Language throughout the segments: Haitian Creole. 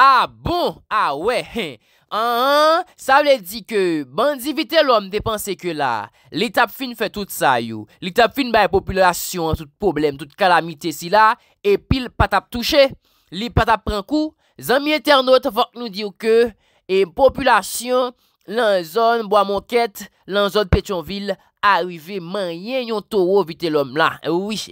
A ah, bon, a we, an an, sa vle di ke bandivite lom de panse ke la, li tap fin fe tout sa yo, li tap fin baye populasyon, tout problem, tout kalamite si la, e pil patap touche, li patap pran kou, zanmi eternote vok nou di yo ke, e populasyon, lan zon, boamon ket, lan zon Petionville, Arrive manyen yon toro vite lom la. Ou wish,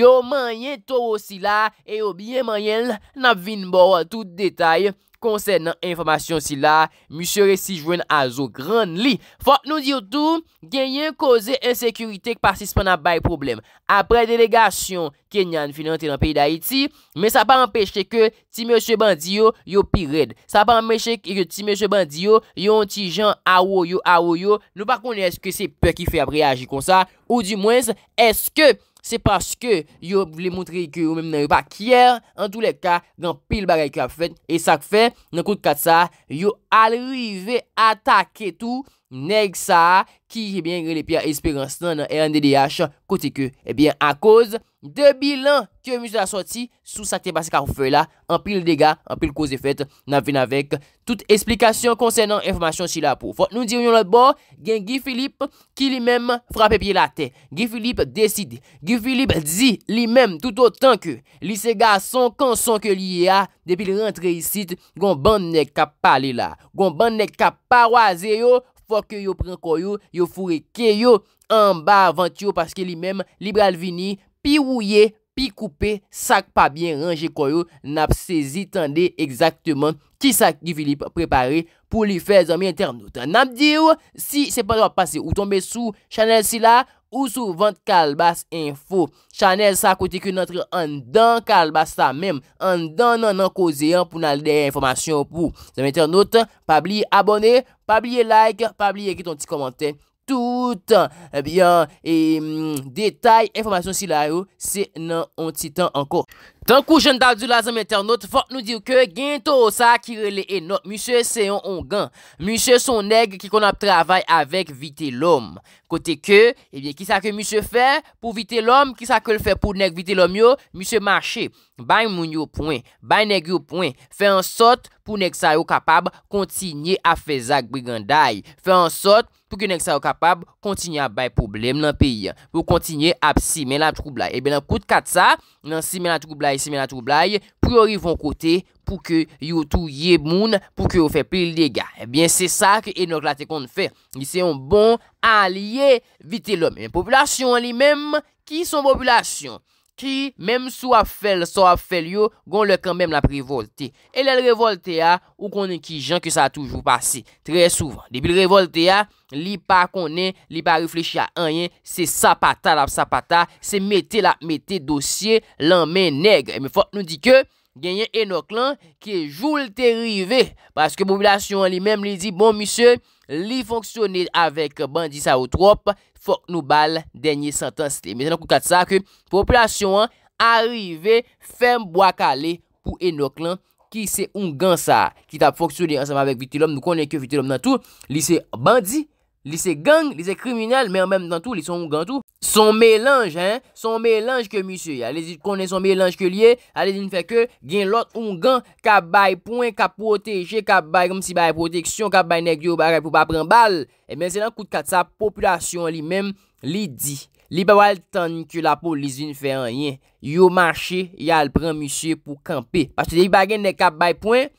yon manyen toro si la, e yon biye manyen la, na vin bo an tout detay. konsen nan informasyon si la, misyo resi jwen a zo gran li. Fok nou diyo tou, genyen koze ensekuritek pasispan nan bay problem. Apre delegasyon, kenyan finante nan peyi da iti, men sa pa empeshe ke ti mèche bandiyo, yo pi red. Sa pa empeshe ke ti mèche bandiyo, yo ontijan awo yo, awo yo, nou pa konye eske se pe ki fe apre aji kon sa, ou di mwens, eske... Se paske yo vle montre ki yo menm nan yon pakyer An tou lek ka, gan pil bagay ki ap fet E sak fe, nan kont kat sa Yo alri ve atake tou Neg sa, ki e bien gen le pya espirans nan nan RNDDH, kote ke e bien a koz, debi lan ki yo misi la soti, sou sa te basi karoufe la, anpil dega, anpil koze fet, nan ven avek, tout esplikasyon konsen nan informasyon si la pou. Fote nou diryon la bo, gen Gifilip ki li men frape pie la te, Gifilip deside, Gifilip zi li men tout otan ke, li sega son konson ke li ye a, debi rentre yisite, goun ban nek kap pale la, goun ban nek kap parwaze yo, Fwa ke yo pren koyo, yo fure keyo, an ba avanti yo, paske li mem, li bral vini, pi wouye, pi koupe, sak pa bien ranje koyo, nap sezi, tende, ekzakteman, ki sak Givili prepari, pou li fè zami internet. Nap diyo, si se pa rwa pase ou tombe sou, chanel si la, ou sou vant kalbast info. Chanel sa kote ki nantre an dan kalbast sa mem, an dan nan nan kozeyan pou nan dey informasyon pou. Zami internet, pa bli abone, Pabliye like, pabliye ekit on ti komante toutan. Ebyan, eh eh, mm, detay, informasyon si la yo, se nan on ti tan anko. Dan kou jen dardou la zem internot, fote nou dir ke gen to osa ki rele e not, monsen seyon ongan, monsen son neg ki kon ap travay avek vite lom. Kote ke, e bie ki sa ke monsen fe pou vite lom, ki sa ke l fe pou neg vite lom yo, monsen marche, bay moun yo pwen, bay neg yo pwen, fe ansot pou neg sa yo kapab kontinye a fe zak briganday, fe ansot pou ke neg sa yo kapab kontinye a bay problem nan peyi, pou kontinye ap si men la troubla. E bie nan kout kat sa, nan si mena tou blaye, si mena tou blaye, pou yo rivon kote, pou ke yo tou ye moun, pou ke yo fe pli l dega. Ebyen, eh se sa ke enok la te kon fè. Li se yon bon a liye vite l om. Emen, populasyon li menm, ki son populasyon? Ki menm sou ap fel, sou ap fel yo, gon lè kan menm la privolte. E lè lrevolte ya, ou konen ki jan ki sa toujou pase. Tre souvan. Debi lrevolte ya, li pa konen, li pa reflechi a anyen, se sapata la sapata, se mette la mette dosye lanmen negre. E me fote nou di ke, genyen enok lan, ki joul te rive. Paske mobilasyon li menm li di, bon misye, li fonksyonè avèk bandi sa wotrop, fok nou bal denye santansite. Mè nan kou kat sa ke, poplasyon an, arive, fem boakale pou enok lan, ki se ungan sa, ki tap fonksyonè ansam avèk vitilom, nou konen ke vitilom nan tou, li se bandi, Li se gang, li se kriminal, mè an mèm nan tou, li se Ongan tou. Son mélange, son mélange ke misye. A lezit konen son mélange ke liye, a lezit fè ke gen lot Ongan ka bay poun, ka proteje, ka bay kom si bay proteksyon, ka bay negyo, ba bay pou pa pran bal. E eh men se lan kout kat sa populasyon li mèm, li di. Li bewa al tan ki la pou, li zin fè an yen. Yo mache, ya al pran misye pou kampe. Pas te li bagen ne kap bay poun,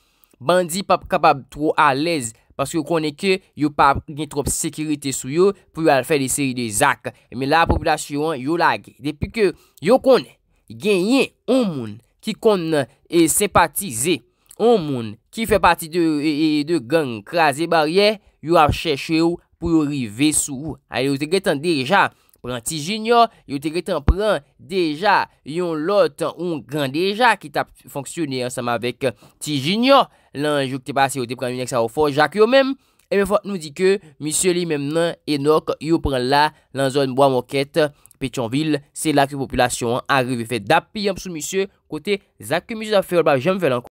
bandi pa kapab tro alèz. Paske yo konen ke yo pa gen trop sekirite sou yo pou yo al fè de seri de zak. Eme la popilasyon yo la gen. Depi ke yo konen genyen ou moun ki konen sempatize ou moun ki fè pati de gang krasi barye, yo ap chèche ou pou yo rive sou ou. Ayo yo te gen ten deja ou nan ti jinyo, yo te gen ten pren deja yon lot ou gang deja ki ta fonksyone ansama vek ti jinyo. Lanjou k te pase yo te pran yon ek sa ou for Jak yo menm E menfot nou di ke Misyou li menm nan enok Yo pran la lan zon Boamoket Petyonvil Se lakse populasyon Arrive fe dap Piyam sou misyou Kote zak ke misyou da feyo Bap jem fe lan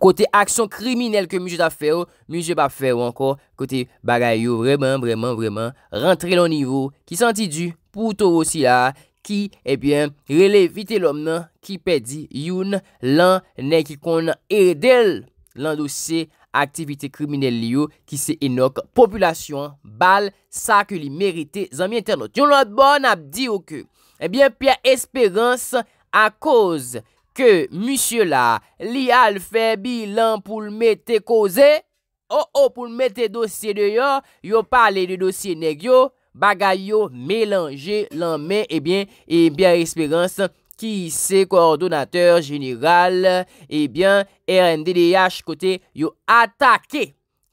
Kote aksyon kriminel ke misyou da feyo Misyou ba feyo anko Kote bagay yo Vremen, vremen, vremen Rantre lon nivou Ki santi du Pouto osi la Ki ebyen eh Relevite lom nan Ki pedi yon Lan nekikon Eredel Eredel lan dosye aktivite kriminelle li yo ki se enok, populasyon bal sa ke li merite zami internet. Yon lot bon ap di yo ke, ebyen piya esperans a koz ke musye la li alfebi lan pou lme te koze, ou oh, ou oh, pou lme te dosye de yo, yo pale de dosye negyo, bagay yo melange lan me, ebyen piya esperans a koze, Ki se ko ordonateur general, ebyen, eh RNDDH kote yo atake.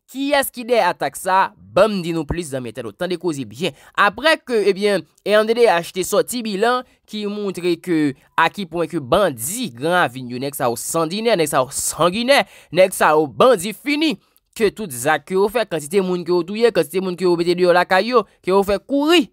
Ki eski de atak sa, bamdi nou plis dan metel, otan de kozi byen. Apre ke, ebyen, eh RNDDH te soti bilan, ki montre ke aki poen ke bandi, gran avinyo, nek sa ou san dine, nek sa ou san gine, nek sa ou bandi fini, ke tout zak yo fe, kantite moun ki yo touye, kantite moun ki yo bete diyo la kayo, ki yo fe kouri.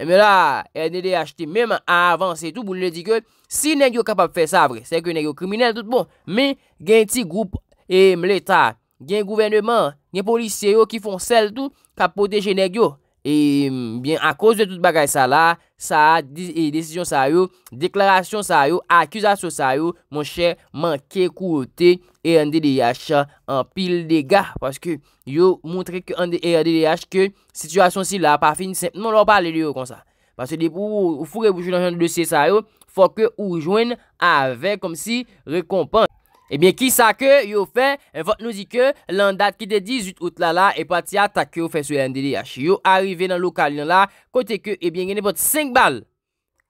E mè la, el ne de achete mèman an avans etou bou lè di gyo. Si nè gyo kapap fè sa vre, se ke nè gyo kriminel tout bon, mè gen ti goup e mle ta, gen gouvernement, gen polisye yo ki fon sel tout, ka poteje nè gyo. E, bien, a kouse de tout bagay sa la, sa, e, desisyon sa yo, deklarasyon sa yo, akizasyon sa yo, mon chè, manke kouote, e, an de deyache, an pil deyache. Paske, yo, moutre ke an deyache, ke, situasyon si la, pa fin, sepnon lor pale deyo kon sa. Paske, de pou, pou repouche nan jan de dosye sa yo, fò ke ou jwen ave, kom si, rekompanj. Ebyen ki sa ke yo fe, eh, vot nou di ke lan dat ki de 18 out la la e pati atake ou fe sou RNDDH. Yo arive nan lokal yon la, kote ke ebyen gen ebot 5 bal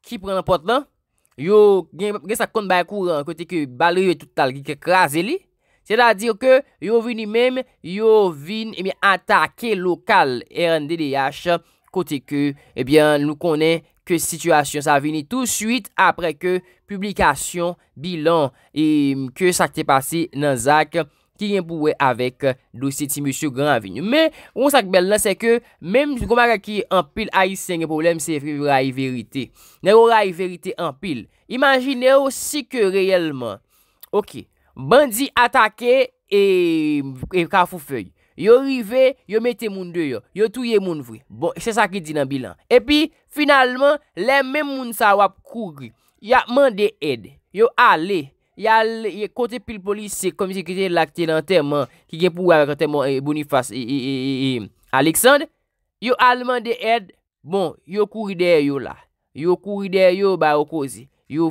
ki pren apot lan. Yo gen sa kon bayakouran kote ke bal rive toutal ki ke kraze li. Se la di yo ke yo vini mem, yo vin ebyen atake lokal RNDDH kote ke ebyen nou konen ke situasyon sa veni tout suite apre ke publikasyon bilan e ke sakte pasi nan zak ki gen pouwe avèk dosye ti M. Grand veni. Men, wou sak bel nan se ke, menm kon maka ki an pil a yi sengen poulem se vye ray verite. Ne yo ray verite an pil. Imanji ne yo si ke reyelman. Ok, bandi atake e, e kafou fey. Yo rive, yo mette moun de yo. Yo touye moun vwe. Bon, se sa ki di nan bilan. E pi, finalman, le men moun sa wap kou gri. Yo mande ed. Yo ale. Yo kote pil polise, komise krite lakte nan teman. Ki gen pou wave kote moun e, bonifas. E, e, Aleksand. Yo ale mande ed. Bon, yo kouri de yo la. Yo kouri de yo ba yo kozi. Yo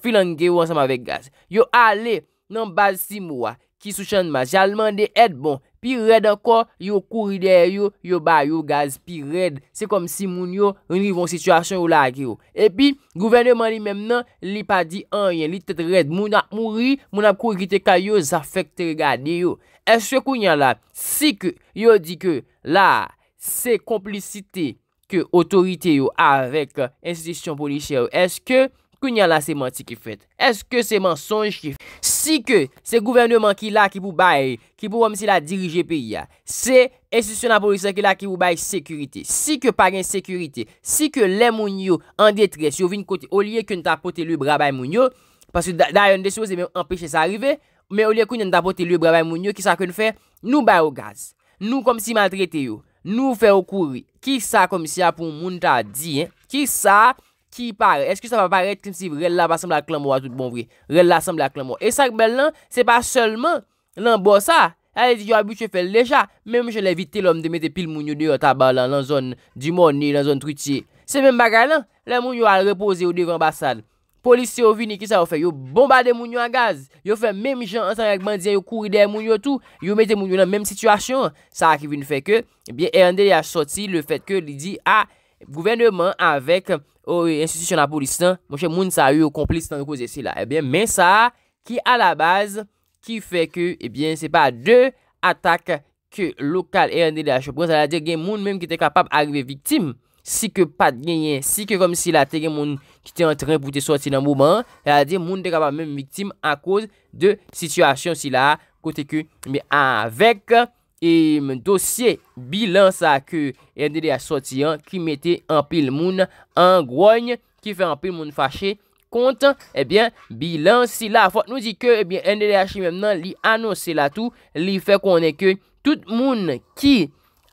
filan ge yo ansam avek gaz. Yo ale nan basi mouwa. Ki sou chanman. Yo ale mande ed bon. Pi red akor, yo kouri der yo, yo ba yo gaz, pi red. Se kom si moun yo, yon rivon situasyon yo lak yo. E pi, gouvene man li mem nan, li pa di an yon, li tet red. Moun ap mouri, moun ap kouri gite ka yo, zafek te regade yo. E se kou nyan la, si ke yo di ke la, se komplicite ke otorite yo avek eh, institisyon polisye yo, eske... Koun yon la semanci ki fet? Eske seman sonj ki fet? Si ke se gouverneman ki la ki pou baye, ki pou wamsi la dirije piya, se esisyon apolisyon ki la ki pou baye sekurite. Si ke parin sekurite, si ke le moun yo an detre, si yo vin kote, o liye koun ta pote lou bra baye moun yo, pasi da yon desyo se men empeshe sa rive, me o liye koun yon ta pote lou bra baye moun yo, ki sa kon fè? Nou baye ou gaz. Nou kom si maltrete yo. Nou fè ou kouri. Ki sa kom si apoun moun ta di, ki sa... Ki pare, eske sa va pare et krimsiv, rel la basam la klamo a tout bon vre, rel la asam la klamo. E sak bel lan, se pa solman, lan bo sa, alè di yo abu che fe leja, mèm jel evite lom de mette pil mounyo de yo taba lan, lan zon di mouni, lan zon trutye. Se mèm baga lan, lè mounyo a repose ou devan basal. Polis se ovini ki sa yo fè, yo bombade mounyo a gaz, yo fè mèm jen ansan rekman diyan, yo kouri de mounyo tou, yo mette mounyo nan mèm situasyon. Sa akivine fè ke, ebyen, eh e andè ya soti le fèt ke li di a... Ah, Gouvernement avèk ou euh, institisyon apolistan, mwenche moun sa yu ou kompleks tan kouze si la. Ebyen, men sa ki a la baz ki fè kou, ebyen, se pa de atak ke lokal e yande de la chopron. Sa la di gen moun mèm ki te kapab agwe viktim, si ke pat genyen, si ke kom si la te gen moun ki te antren pou te sorti nan mouman. Sa la di moun te kapab mèm viktim an kouze de situasyon si la, kote kou, men avèk. E dosye bilan sa ke NDLH soti an ki mette an pil moun an gwojn ki fe an pil moun fache kontan. Ebyen eh bilan si la fote nou di ke ebyen NDLH mwen nan li anonsi la tou. Li fe konen ke tout moun ki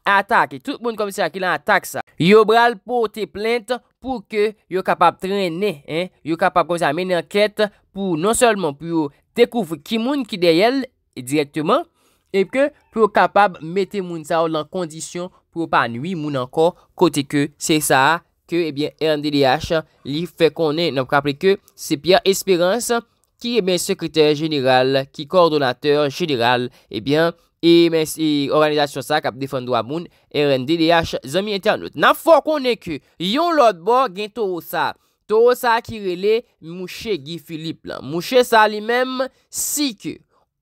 atake, tout moun komisya ki la atake sa. Yo bral pou te plente pou ke yo kapap trene, eh, yo kapap komisya men enket pou non solman pou yo dekouv ki moun ki deyel direktman. Epke, pou kapab mette moun sa ou lan kondisyon pou pa nwi moun anko kote ke. Se sa, ke, ebyen, RNDDH li fe konen. Nop kapre ke, se piya Esperance, ki ebyen sekretèr jeneral, ki kordonatèr jeneral, ebyen, ebyen, se organizasyon sa kap defendo a moun, RNDDH zami internet. Nafo konen ke, yon lot bo gen Torosa. Torosa ki rele mouche gi Filip la. Mouche sa li menm si ke.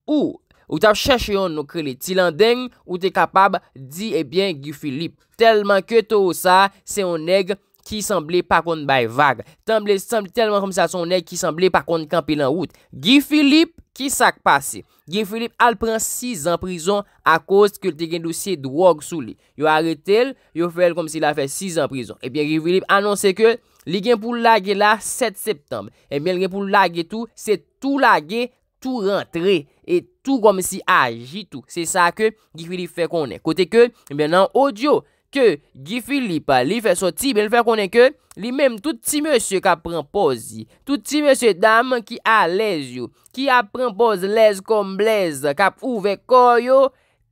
Ou, Ou te ap chache yon nou krele, ti landeng ou te kapab di ebyen eh Guy Philippe. Telman ke tou sa, se yon neg ki semble pakon bay vage. Temble semble telman kom se yon neg ki semble pakon kampe lan wout. Guy Philippe ki sak pase. Guy Philippe al pran 6 an prison a kos ke te gen dosye drog sou li. Yo aretel, yo fel kom se la fe 6 an prison. Ebyen eh Guy Philippe anonse ke li gen pou lage la 7 septembre. Ebyen eh gen pou lage tou, se tou lage, tou rentre. E tou gome si aji tou. Se sa ke Gifilip fe konen. Kote ke, men nan odyo, ke Gifilip li fe soti, men li fe konen ke, li men touti monsye kap pranpozi. Touti monsye dam ki a lez yo. Ki a pranpozi lez kom lez. Kap ouve koyo,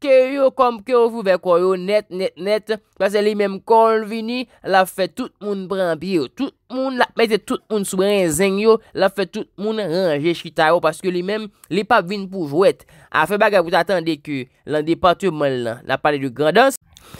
yo kom ke ou fouve kwa yo net, net, net kwa se li menm kol vini la fe tout moun brambi yo tout moun la, meze tout moun soubren zen yo, la fe tout moun ranje shkita yo, paske li menm li pa vin pou jwet, a fe baga pou tatande ke lan departement lan, la pale de gandans,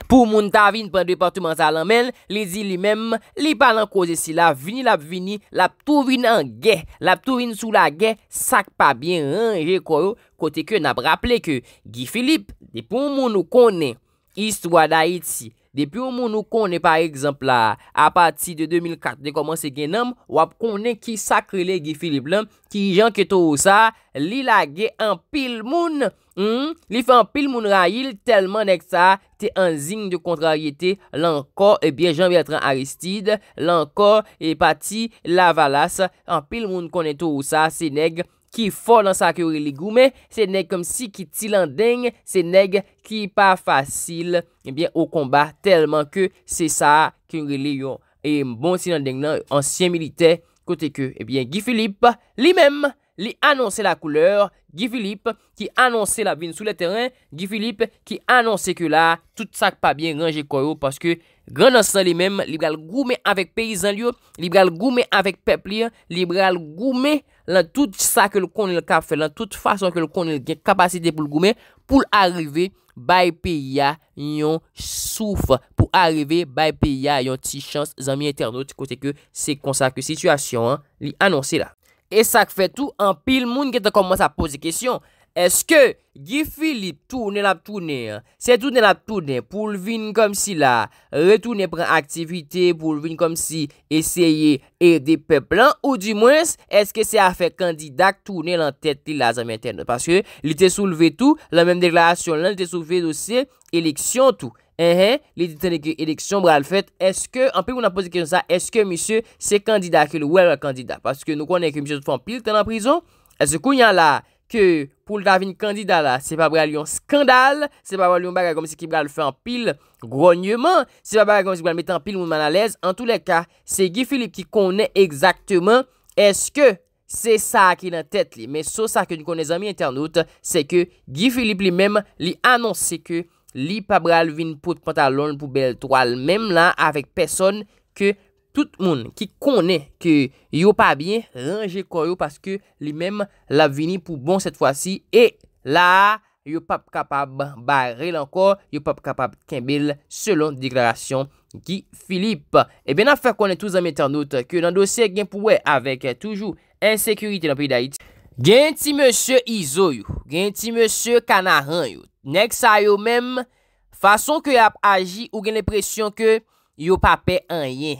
pou moun ta vin pan departement sa lan men, li zi li menm li pa lan koze si la, vini lap vini, lap tou vin an gè lap tou vin sou la gè, sak pa bin ranje kwa yo, kote ke nap rapple ke, gi filip Depi ou moun nou konen, ist waday etsi, depi ou moun nou konen par ekzemplar, apati de 2004 de komanse gen nam, wap konen ki sakre le ge filiblam, ki jan ke to ou sa, li la ge an pil moun. Hmm? Li fe an pil moun rayil, telman ek sa, te an zin de kontraryete, lankor e eh bien jan biatran Aristide, lankor e eh, pati la valas, an pil moun konen to ou sa, seneg, ki fò nan sa kè yon religoume, se neg kom si ki ti lan deng, se neg ki pa fasil, ebyen, ou komba, telman kè se sa kè yon religou, e mbon ti lan deng nan, ansyen milite, kote kè, ebyen, Gifilip, li mem, li anonsè la kouleur, Gifilip, ki anonsè la vin sou le terren, Gifilip, ki anonsè kè la, tout sa k pa bien ranje kouyo, paske, granansan li mem, li bral goume avèk peyizan liyo, li bral goume avèk pepli, li bral goume, lan tout sa ke l konen l ka fe, lan tout fason ke l konen l gen kapasite pou l goumen pou l areve bay pe ya yon souf pou areve bay pe ya yon ti chans zami internet kote ke se konsake situasyon li anonsi la. E sak fe tou an pil moun ke te komanse a pose kesyon. Eske Gifili tourne la tourne, se tourne la tourne pou lvin kom si la retourne pre aktivite, pou lvin kom si eseye erde pe plan, ou di mwens eske se afe kandidak tourne lan tete li la zame tene. Paske li te souleve tou, la menm deklarasyon lan, li te souleve dosye, eleksyon tou. Li te souleve tou, eleksyon bral fete, eske, anpek ou nan pose kwen sa, eske misye se kandidak, ou el kandidak, paske nou konen ki misye se fon pilte nan prizon, eske kwen yan la... Ke pou lta vin kandida la, se pa bral yon skandal, se pa bral yon baga komisi ki bral fè an pil grognye man, se pa bral yon baga komisi ki bral met an pil moun man alèz, en tout lè ka, se Guy Philippe ki konè exactement eske se sa ki nan tèt li. Men so sa ki nou konè zami internet, se ke Guy Philippe li mèm li anonsè ke li pa bral vin pou pantalon pou bel toal mèm la avèk peson ke... Tout moun ki kone ke yo pa bien ranje kon yo paske li menm la vini pou bon set fwa si e la yo pap kapab barel ankor, yo pap kapab kembel selon deklarasyon ki Filip. E ben afer konen touz ametan not ke nan dosye gen pouwe avek toujou ensekurite nan piy da iti. Gen ti monsen Izo yo, gen ti monsen Kanahan yo, nek sa yo menm fason ke yo ap aji ou gen depresyon ke yo pape enyen.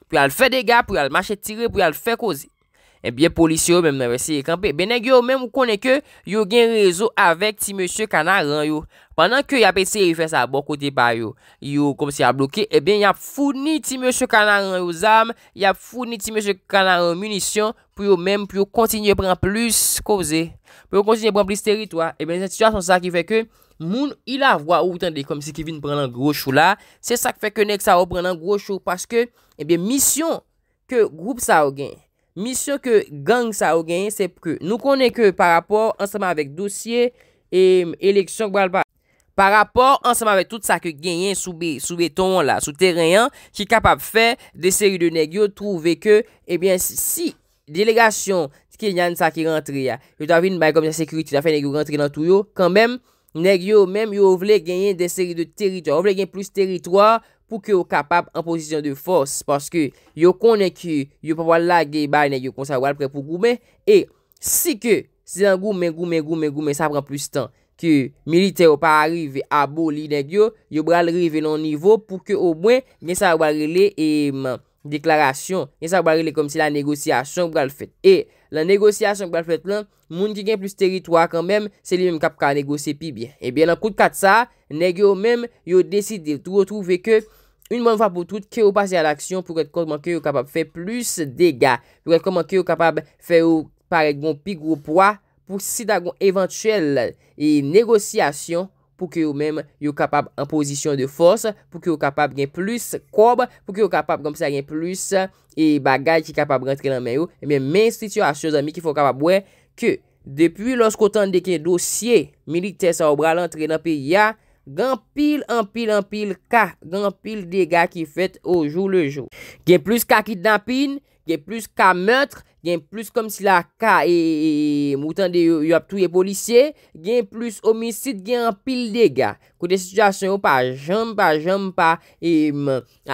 pou yal fè degat, pou yal mâche tire, pou yal fè kozi. Ebyen, eh polisyon mèm nan vèsi yè kampe. Benèk yo mèm ou konè ke, yo gen rezo avèk ti mèsyon kanar an yo. Pendan ke yo apè se yè fè sa bon kote pa yo, yo kom si ya blokè, ebyen, yo ap founi ti mèsyon kanar an yo zarm, yo ap founi ti mèsyon kanar an munisyon, pou yo mèm pou yo kontinye pran plus kozi. Pou yo kontinye pran plus teri towa. Ebyen, eh se ti chan son sa ki fè ke, Moun il avwa ou tan de komisi ki vin pren nan grochou la, se sak fe konek sa ou pren nan grochou, paske, ebyen, eh misyon ke groub sa ou gen, misyon ke gang sa ou gen, se pre, nou konen ke par rapport, ansama avek dosye, e, eleksyon, par rapport, ansama avek tout sa ke genyen, soube ton la, sou teren yan, ki kapap fe de seri de negyo, trouve ke, ebyen, eh si, delegasyon, ki yon sa ki rentre ya, yo ta fin, bay komisa sekriti, la fe negyo rentre nan tou yo, kan bem, Neg yo menm yo vle genyen den seri de teritwa, vle genyen plus teritwa pou ke yo kapap an pozisyon de fos. Paske yo konen ki yo pa wala gey bay neg yo kon sa wale pre pou goumen. E si ke si nan goumen, goumen, goumen, goumen, sa pran plus tan ke milite yo pa arrive a boli neg yo, yo bralrive nan nivou pou ke ou mwen gen sa wale rele e deklarasyon, gen sa wale rele kom si la negosyasyon bral fete. E... la negosyasyon kwa fèt plan, moun ki gen plus teritwa kanmem, se li men kap ka negosye pi bi. Ebyen, nan kout kat sa, negyo men yo deside, tou yo trouve ke, unman fapou tout, ke yo pase al aksyon pou et komankyo yo kapab fè plus dega, pou et komankyo yo kapab fè yo parek bon pi gwo pwa, pou si da gon eventuel eh, negosyasyon, pou ke yo mèm yo kapab an pozisyon de fòs, pou ke yo kapab gen plus kob, pou ke yo kapab gom sa gen plus e bagaj ki kapab rentre nan mè yo, mèm e mèn situasyon zami ki fò kapab wè, ke depi lòs kò tan deke dosye, milite sa obral rentre nan pi ya, gen pil, en pil, en pil, ka gen pil dega ki fèt ou jù le jù. Gen plus ka ki dapin, gen plus ka mèntr, gen plus kom si la ka e, e, e moutan de yo ap touye policye, gen plus omisit gen an pil dega, kote situasyon yo pa jom pa jom pa e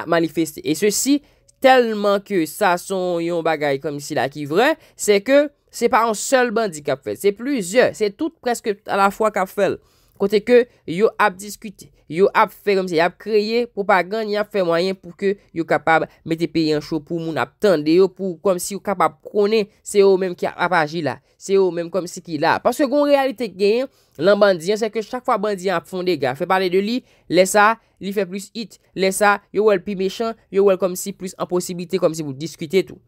manifesti. E se si, telman ke sa son yon bagay kom si la ki vre, se ke se pa an sol bandi kap fel, se pluzyon, se tout preske tout a la fwa kap fel, kote ke yo ap diskuti. Yo ap fè kome se, yo ap kreye pou pa ganyan, yo ap fè mwayen pou ke yo kapab mette peyi an chou pou moun ap tende. Yo pou kome si yo kapab kone, se yo mèm ki ap agi la, se yo mèm kome si ki la. Pas se kon realite gen, lan bandian se ke chak fwa bandian ap fonde gaya. Fè pale de li, lè sa, li fè plus hit, lè sa, yo wèl pi mechan, yo wèl kome si plus an posibite kome si wou diskite tou.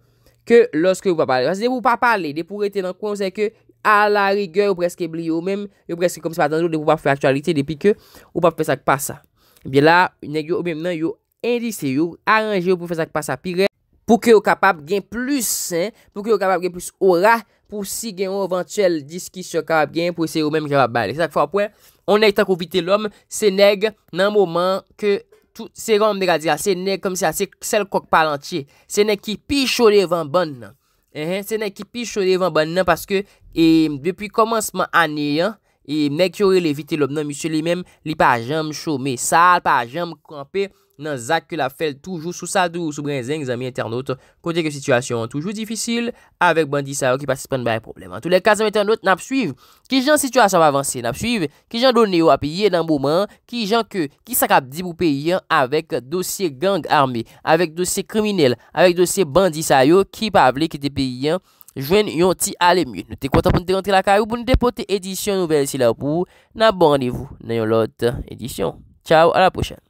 Ke loske wou pa pale, wase de wou pa pale, de pou rete nan kouan se ke... A la rigè ou preske bli ou mèm, ou preske komse patanjou de pou pa fè aktualite depi ke ou pa fè sak pa sa. Ebyè la, neg yo ou mèm nan yo indise yo, aranje yo pou fè sak pa sa pire, pou ke yo kapap gen plus, pou ke yo kapap gen plus ora, pou si gen ou eventuel diski se kapap gen, pou se yo mèm kapap bade. Sak fò apwen, onèk tan kou vite lòm, se neg nan mòman ke tout se rom de radia, se neg komse asè sel kok palantye, se neg ki pi chode van ban nan. Se nan ki pi chodevan ban nan, paske e, depi komansman aneyan, E mnek yore levite lop nan misye li menm li pa jam chome sal, pa jam kampe nan zak ke la fel toujou sou sadou ou sou brenzen gizami internot Kote ke situasyon toujou difisil avek bandi sayo ki pa si sprenn ba e problem An tou le kazan me internot nap suyv, ki jan situasyon pa avanse, nap suyv, ki jan do neo ap ye nan mouman Ki jan ke, ki sakap di pou peyyan avek dosye gang arme, avek dosye kriminel, avek dosye bandi sayo ki pa avle ki te peyyan Jwen yon ti ale mye Nou te konta pou nou te kontre lakay Ou pou nou te pote edisyon nou bel si la pou Na bon randevou nan yon lot edisyon Chow, ala pochane